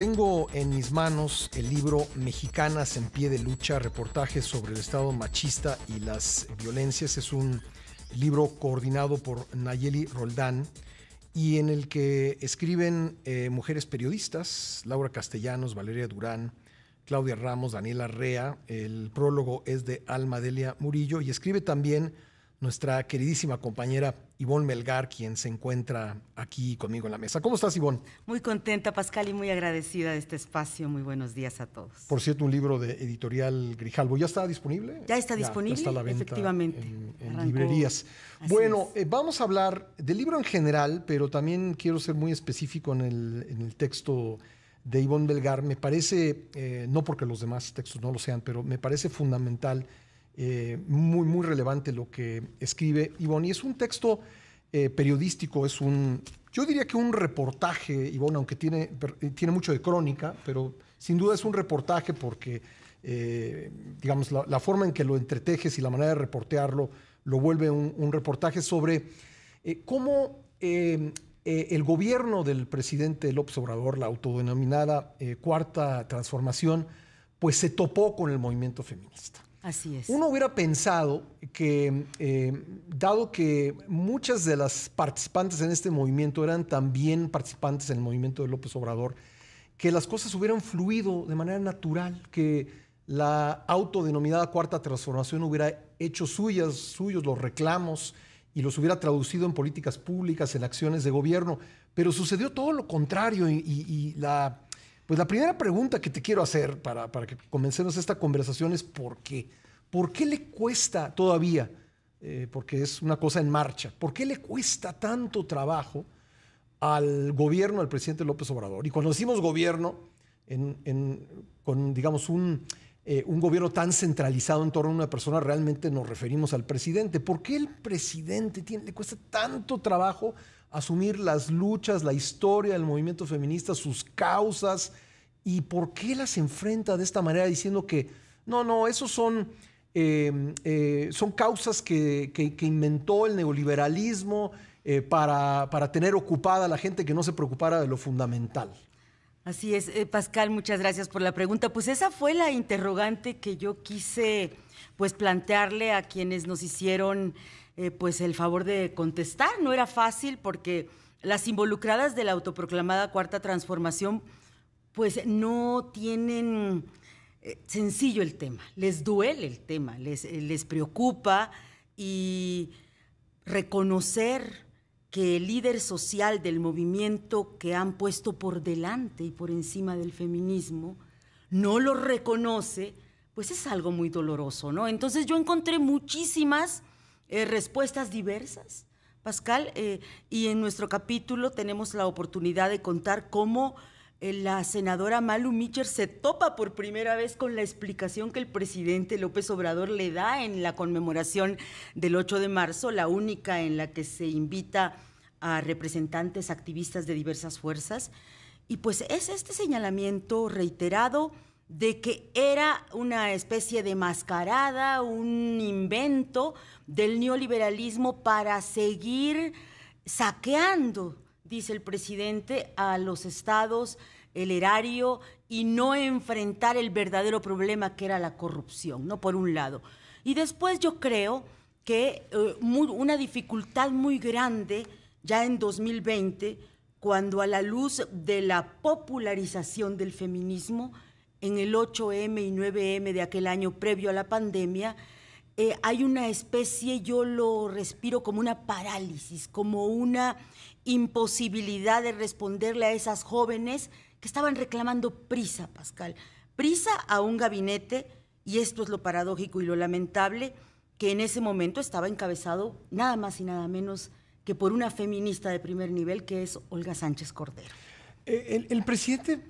Tengo en mis manos el libro Mexicanas en pie de lucha, reportajes sobre el Estado machista y las violencias. Es un libro coordinado por Nayeli Roldán y en el que escriben eh, mujeres periodistas, Laura Castellanos, Valeria Durán, Claudia Ramos, Daniela Rea. El prólogo es de Alma Delia Murillo y escribe también nuestra queridísima compañera Ivonne Melgar, quien se encuentra aquí conmigo en la mesa. ¿Cómo estás, Ivonne? Muy contenta, Pascal, y muy agradecida de este espacio. Muy buenos días a todos. Por cierto, un libro de editorial Grijalvo. ¿Ya está disponible? Ya está disponible, efectivamente. En, librerías. bueno, eh, vamos a hablar del libro en general, pero también quiero ser muy específico en el, en el texto de Ivonne Melgar. Me parece, eh, no porque los demás textos no lo sean, pero me parece fundamental eh, muy, muy relevante lo que escribe Ivonne. Y es un texto eh, periodístico, es un, yo diría que un reportaje, Ivonne, aunque tiene, eh, tiene mucho de crónica, pero sin duda es un reportaje porque, digamos, la, forma en que lo entretejes y la manera de reportearlo lo vuelve un reportaje sobre cómo el gobierno del presidente López Obrador, la autodenominada cuarta transformación, pues se topó con el movimiento feminista. Así es. Uno hubiera pensado que, eh, dado que muchas de las participantes en este movimiento eran también participantes en el movimiento de López Obrador, que las cosas hubieran fluido de manera natural, que la autodenominada cuarta transformación hubiera hecho suyas, suyos los reclamos y los hubiera traducido en políticas públicas, en acciones de gobierno. Pero sucedió todo lo contrario y la pues la primera pregunta que te quiero hacer para, que comencemos esta conversación es ¿por qué? ¿Por qué le cuesta todavía, eh, porque es una cosa en marcha, por qué le cuesta tanto trabajo al gobierno, al presidente López Obrador? Y cuando decimos gobierno, con, digamos, un, eh, un gobierno tan centralizado en torno a una persona, realmente nos referimos al presidente. ¿Por qué el presidente tiene, le cuesta tanto trabajo asumir las luchas, la historia del movimiento feminista, sus causas y por qué las enfrenta de esta manera diciendo que no, no, esos son, eh, eh, son causas que, inventó el neoliberalismo eh, para, para tener ocupada a la gente que no se preocupara de lo fundamental. Así es, eh, Pascal, muchas gracias por la pregunta. Pues esa fue la interrogante que yo quise pues plantearle a quienes nos hicieron eh, pues el favor de contestar. No era fácil porque las involucradas de la autoproclamada cuarta transformación pues no tienen eh, sencillo el tema, les duele el tema, les, les preocupa y reconocer que el líder social del movimiento que han puesto por delante y por encima del feminismo no lo reconoce, pues es algo muy doloroso, ¿no? Entonces yo encontré muchísimas eh, respuestas diversas, Pascal, eh, y en nuestro capítulo tenemos la oportunidad de contar cómo eh, la senadora Malu mitchell se topa por primera vez con la explicación que el presidente López Obrador le da en la conmemoración del 8 de marzo, la única en la que se invita a representantes activistas de diversas fuerzas. Y pues es este señalamiento reiterado de que era una especie de mascarada, un invento del neoliberalismo para seguir saqueando dice el presidente, a los estados, el erario y no enfrentar el verdadero problema que era la corrupción, ¿no? Por un lado. Y después yo creo que eh, una dificultad muy grande ya en 2020, cuando a la luz de la popularización del feminismo, en el 8M y 9M de aquel año previo a la pandemia, eh, hay una especie, yo lo respiro como una parálisis, como una imposibilidad de responderle a esas jóvenes que estaban reclamando prisa, Pascal. Prisa a un gabinete, y esto es lo paradójico y lo lamentable, que en ese momento estaba encabezado nada más y nada menos que por una feminista de primer nivel que es Olga Sánchez Cordero. Eh, el presidente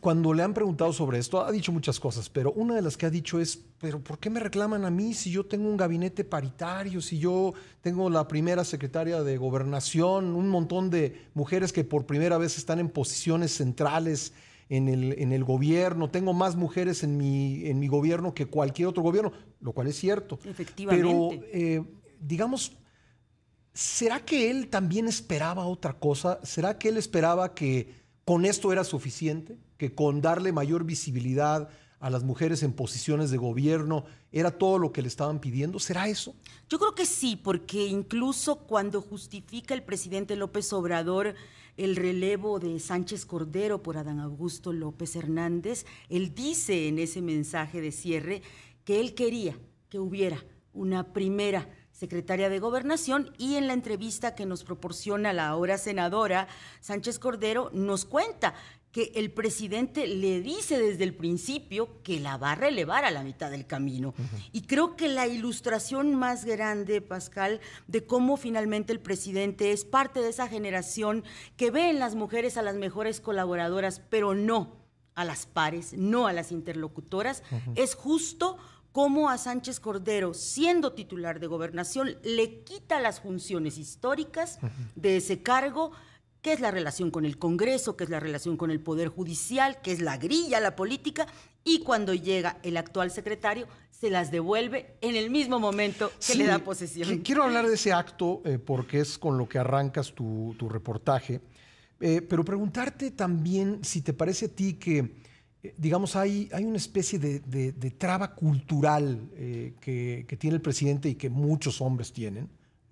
cuando le han preguntado sobre esto, ha dicho muchas cosas, pero una de las que ha dicho es, pero ¿por qué me reclaman a mí si yo tengo un gabinete paritario, si yo tengo la primera secretaria de gobernación, un montón de mujeres que por primera vez están en posiciones centrales en el, gobierno, tengo más mujeres en mi, en mi gobierno que cualquier otro gobierno, lo cual es cierto. Efectivamente. Pero, eh, digamos, ¿será que él también esperaba otra cosa? ¿Será que él esperaba que con esto era suficiente? que con darle mayor visibilidad a las mujeres en posiciones de gobierno era todo lo que le estaban pidiendo? ¿Será eso? Yo creo que sí, porque incluso cuando justifica el presidente López Obrador el relevo de Sánchez Cordero por Adán Augusto López Hernández, él dice en ese mensaje de cierre que él quería que hubiera una primera secretaria de Gobernación, y en la entrevista que nos proporciona la ahora senadora Sánchez Cordero nos cuenta que el presidente le dice desde el principio que la va a relevar a la mitad del camino. Y creo que la ilustración más grande, Pascal, de cómo finalmente el presidente es parte de esa generación que ve en las mujeres a las mejores colaboradoras, pero no a las pares, no a las interlocutoras, es justo cómo a Sánchez Cordero, siendo titular de gobernación, le quita las funciones históricas de ese cargo, qué es la relación con el Congreso, qué es la relación con el Poder Judicial, qué es la grilla, la política, y cuando llega el actual secretario, se las devuelve en el mismo momento que le da posesión. Quiero hablar de ese acto eh, porque es con lo que arrancas tu, reportaje, eh, pero preguntarte también si te parece a ti que, eh, digamos, hay, hay una especie de, traba cultural que tiene el presidente y que muchos hombres tienen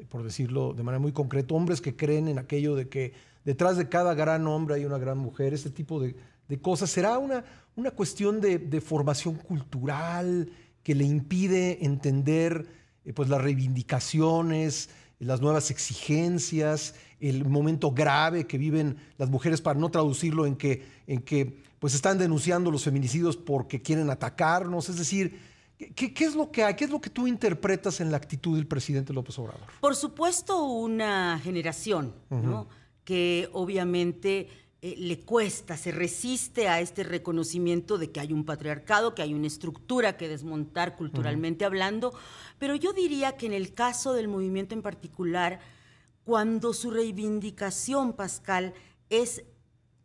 por decirlo de manera muy concreta, hombres que creen en aquello de que detrás de cada gran hombre hay una gran mujer, ese tipo de, cosas. ¿Será una, una cuestión de, formación cultural que le impide entender eh, pues, las reivindicaciones, las nuevas exigencias, el momento grave que viven las mujeres para no traducirlo en que, en que pues están denunciando los feminicidios porque quieren atacarnos? Es decir, ¿qué, es lo que ¿Qué es lo que tú interpretas en la actitud del presidente López Obrador? Por supuesto, una generación, ¿no? que obviamente eh, le cuesta, se resiste a este reconocimiento de que hay un patriarcado, que hay una estructura que desmontar culturalmente hablando, pero yo diría que en el caso del movimiento en particular, cuando su reivindicación, Pascal, es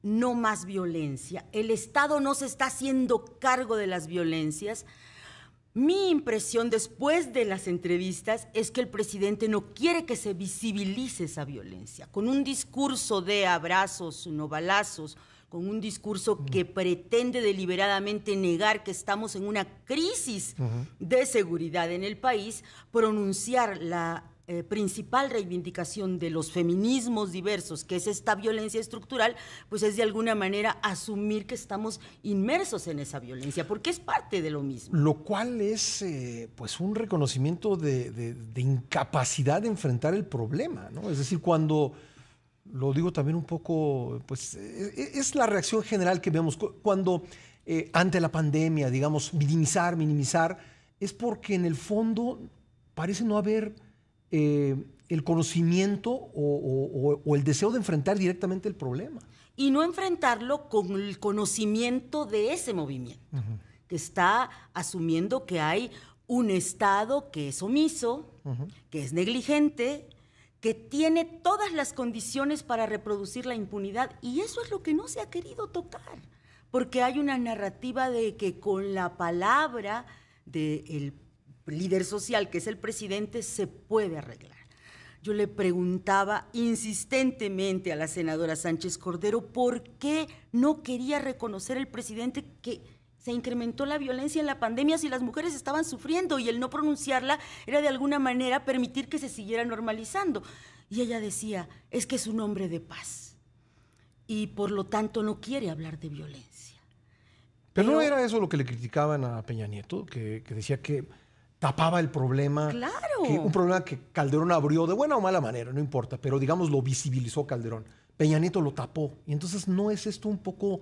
no más violencia, el Estado no se está haciendo cargo de las violencias, mi impresión después de las entrevistas es que el presidente no quiere que se visibilice esa violencia, con un discurso de abrazos, no balazos, con un discurso que pretende deliberadamente negar que estamos en una crisis de seguridad en el país, pronunciar la eh, principal reivindicación de los feminismos diversos, que es esta violencia estructural, pues es de alguna manera asumir que estamos inmersos en esa violencia, porque es parte de lo mismo. Lo cual es eh, pues un reconocimiento de, incapacidad de enfrentar el problema, ¿no? Es decir, cuando lo digo también un poco, pues e, e, es, la reacción general que vemos cuando eh, ante la pandemia, digamos, minimizar, minimizar, es porque en el fondo parece no haber eh, el conocimiento o, el deseo de enfrentar directamente el problema. Y no enfrentarlo con el conocimiento de ese movimiento, que está asumiendo que hay un Estado que es omiso, que es negligente, que tiene todas las condiciones para reproducir la impunidad. Y eso es lo que no se ha querido tocar, porque hay una narrativa de que con la palabra del de líder social, que es el presidente, se puede arreglar. Yo le preguntaba insistentemente a la senadora Sánchez Cordero por qué no quería reconocer el presidente que se incrementó la violencia en la pandemia si las mujeres estaban sufriendo y el no pronunciarla era de alguna manera permitir que se siguiera normalizando. Y ella decía, es que es un hombre de paz y por lo tanto no quiere hablar de violencia. Pero, no era eso lo que le criticaban a Peña Nieto, que decía que tapaba el problema. Claro. un problema que Calderón abrió de buena o mala manera, no importa, pero digamos lo visibilizó Calderón. Peña Nieto lo tapó. Y entonces no es esto un poco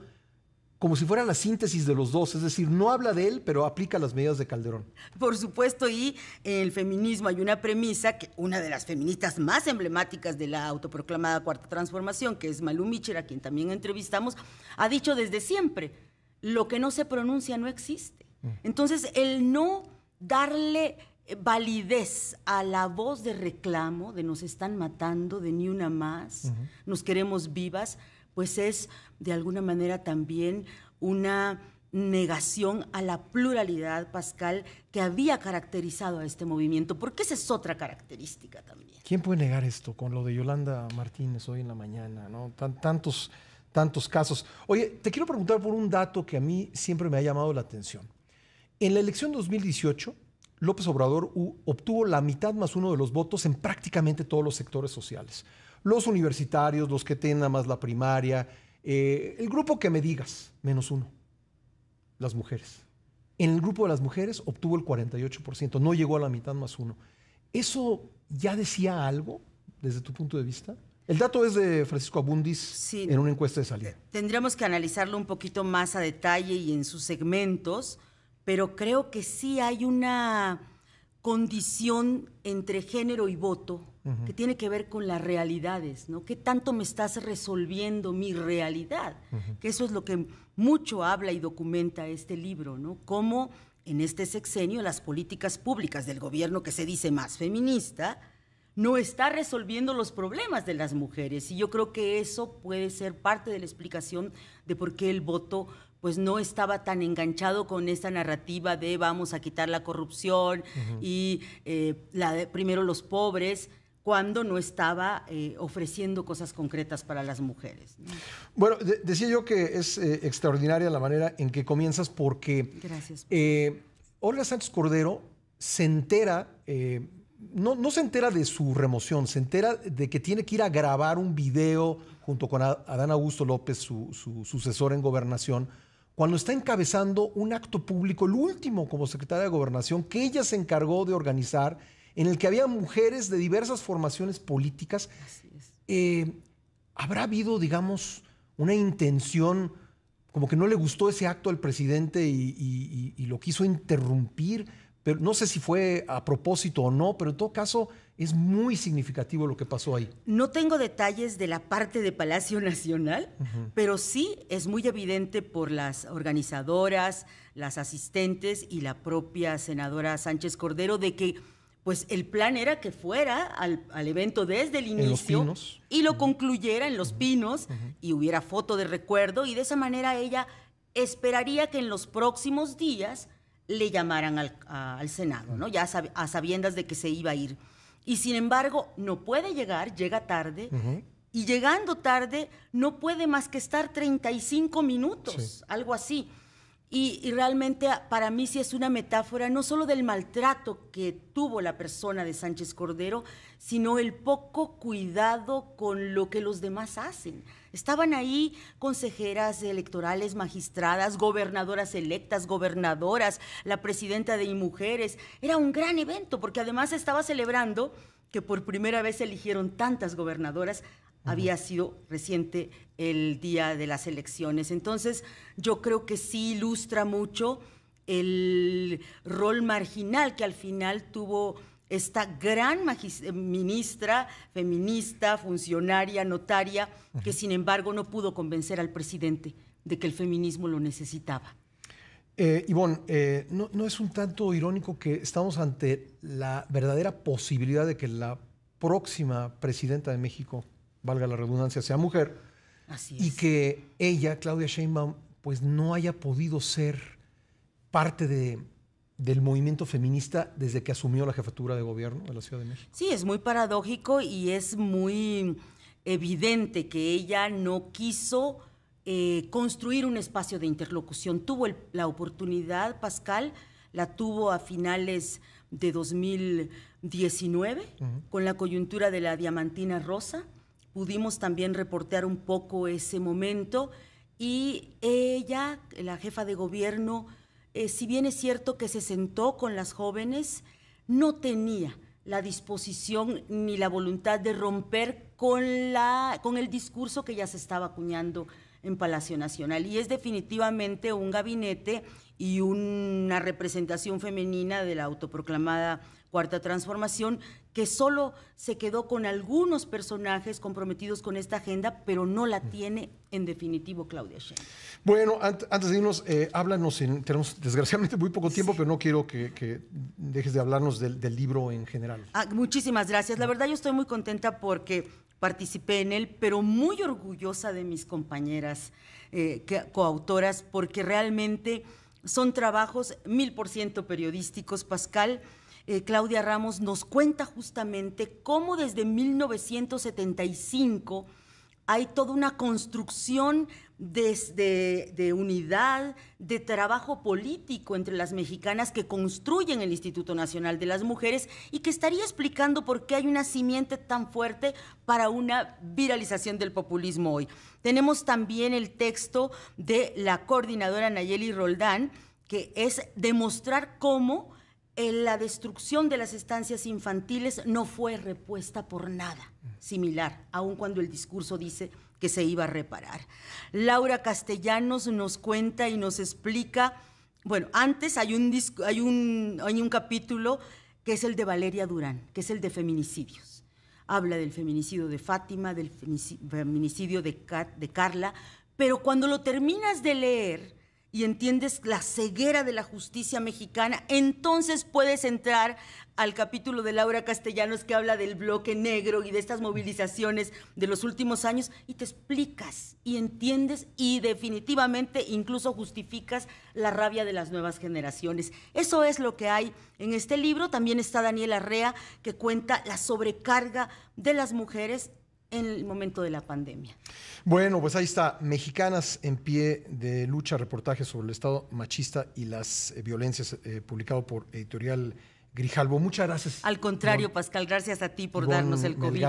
como si fuera la síntesis de los dos, es decir, no habla de él, pero aplica las medidas de Calderón. Por supuesto, y en el feminismo hay una premisa que una de las feministas más emblemáticas de la autoproclamada Cuarta Transformación, que es Malú Michera, a quien también entrevistamos, ha dicho desde siempre, lo que no se pronuncia no existe. Mm. Entonces, el no darle eh, validez a la voz de reclamo de nos están matando, de ni una más, nos queremos vivas, pues es de alguna manera también una negación a la pluralidad, Pascal, que había caracterizado a este movimiento, porque esa es otra característica también. ¿Quién puede negar esto con lo de Yolanda Martínez hoy en la mañana? ¿no? tantos, tantos casos. Oye, te quiero preguntar por un dato que a mí siempre me ha llamado la atención. En la elección 2018, López Obrador obtuvo la mitad más uno de los votos en prácticamente todos los sectores sociales. Los universitarios, los que tienen más la primaria, eh, el grupo que me digas, menos uno, las mujeres. En el grupo de las mujeres obtuvo el 48%, no llegó a la mitad más uno. ¿Eso ya decía algo desde tu punto de vista? El dato es de Francisco Abundis en una encuesta de salida. Tendríamos que analizarlo un poquito más a detalle y en sus segmentos pero creo que sí hay una condición entre género y voto que tiene que ver con las realidades, ¿no? ¿Qué tanto me estás resolviendo mi realidad? Que eso es lo que mucho habla y documenta este libro, ¿no? Cómo en este sexenio las políticas públicas del gobierno que se dice más feminista no está resolviendo los problemas de las mujeres. Y yo creo que eso puede ser parte de la explicación de por qué el voto pues no estaba tan enganchado con esta narrativa de vamos a quitar la corrupción y eh, primero los pobres cuando no estaba eh, ofreciendo cosas concretas para las mujeres. Bueno, decía yo que es eh, extraordinaria la manera en que comienzas porque Gracias. Olga Sánchez Cordero se entera no, se entera de su remoción, se entera de que tiene que ir a grabar un video junto con Adán Augusto López, su, sucesor en gobernación, cuando está encabezando un acto público, el último como secretaria de gobernación, que ella se encargó de organizar, en el que había mujeres de diversas formaciones políticas. Eh, ¿Habrá habido, digamos, una intención, como que no le gustó ese acto al presidente y lo quiso interrumpir? pero no sé si fue a propósito o no, pero en todo caso es muy significativo lo que pasó ahí. No tengo detalles de la parte de Palacio Nacional, pero sí es muy evidente por las organizadoras, las asistentes y la propia senadora Sánchez Cordero de que pues el plan era que fuera al, evento desde el inicio y lo concluyera en Los Pinos y hubiera foto de recuerdo y de esa manera ella esperaría que en los próximos días le llamaran al, Senado, ¿no? Ya a sabiendas de que se iba a ir. Y sin embargo, no puede llegar, llega tarde, y llegando tarde, no puede más que estar 35 minutos, algo así. Y, realmente para mí sí es una metáfora no solo del maltrato que tuvo la persona de Sánchez Cordero, sino el poco cuidado con lo que los demás hacen. Estaban ahí consejeras electorales, magistradas, gobernadoras electas, gobernadoras, la presidenta de Mujeres. Era un gran evento porque además estaba celebrando que por primera vez eligieron tantas gobernadoras había sido reciente el día de las elecciones. Entonces, yo creo que sí ilustra mucho el rol marginal que al final tuvo esta gran eh, ministra, feminista, funcionaria, notaria, que sin embargo no pudo convencer al presidente de que el feminismo lo necesitaba. Eh, Ivonne, eh, no, es un tanto irónico que estamos ante la verdadera posibilidad de que la próxima presidenta de México valga la redundancia, sea mujer. Y que ella, Claudia Sheinbaum, pues no haya podido ser parte de, del movimiento feminista desde que asumió la jefatura de gobierno de la Ciudad de México. Sí, es muy paradójico y es muy evidente que ella no quiso eh, construir un espacio de interlocución. Tuvo la oportunidad, Pascal, la tuvo a finales de 2019 con la coyuntura de la diamantina rosa pudimos también reportear un poco ese momento y ella, la jefa de gobierno, eh, si bien es cierto que se sentó con las jóvenes, no tenía la disposición ni la voluntad de romper con, la, con el discurso que ya se estaba acuñando en Palacio Nacional. Y es definitivamente un gabinete y una representación femenina de la autoproclamada cuarta transformación, que solo se quedó con algunos personajes comprometidos con esta agenda, pero no la tiene en definitivo Claudia Sheinbaum. Bueno, antes de irnos, eh, háblanos, tenemos desgraciadamente muy poco tiempo, pero no quiero que, dejes de hablarnos del, libro en general. Ah, muchísimas gracias. La verdad yo estoy muy contenta porque participé en él, pero muy orgullosa de mis compañeras eh, coautoras, porque realmente son trabajos mil por ciento periodísticos. Pascal eh, Claudia Ramos nos cuenta justamente cómo desde 1975 hay toda una construcción desde de, unidad, de trabajo político entre las mexicanas que construyen el Instituto Nacional de las Mujeres y que estaría explicando por qué hay una simiente tan fuerte para una viralización del populismo hoy. Tenemos también el texto de la coordinadora Nayeli Roldán, que es demostrar cómo la destrucción de las estancias infantiles no fue repuesta por nada similar, aun cuando el discurso dice que se iba a reparar. Laura Castellanos nos cuenta y nos explica, bueno, antes hay un, hay hay un capítulo que es el de Valeria Durán, que es el de feminicidios. Habla del feminicidio de Fátima, del feminicidio de, de Carla, pero cuando lo terminas de leer, y entiendes la ceguera de la justicia mexicana, entonces puedes entrar al capítulo de Laura Castellanos que habla del bloque negro y de estas movilizaciones de los últimos años y te explicas y entiendes y definitivamente incluso justificas la rabia de las nuevas generaciones. Eso es lo que hay en este libro. También está Daniela Arrea que cuenta la sobrecarga de las mujeres en el momento de la pandemia. Bueno, pues ahí está, Mexicanas en pie de lucha, reportaje sobre el Estado machista y las eh, violencias, eh, publicado por Editorial Grijalvo. Muchas gracias. Al contrario, Pascal, gracias a ti por darnos el COVID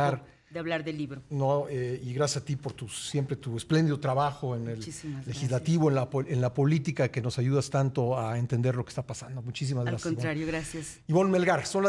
de hablar del libro. No, eh, y gracias a ti por tu siempre tu espléndido trabajo en el legislativo, en la, política, que nos ayudas tanto a entender lo que está pasando. Muchísimas gracias. Al contrario, gracias. Ivonne Melgar, son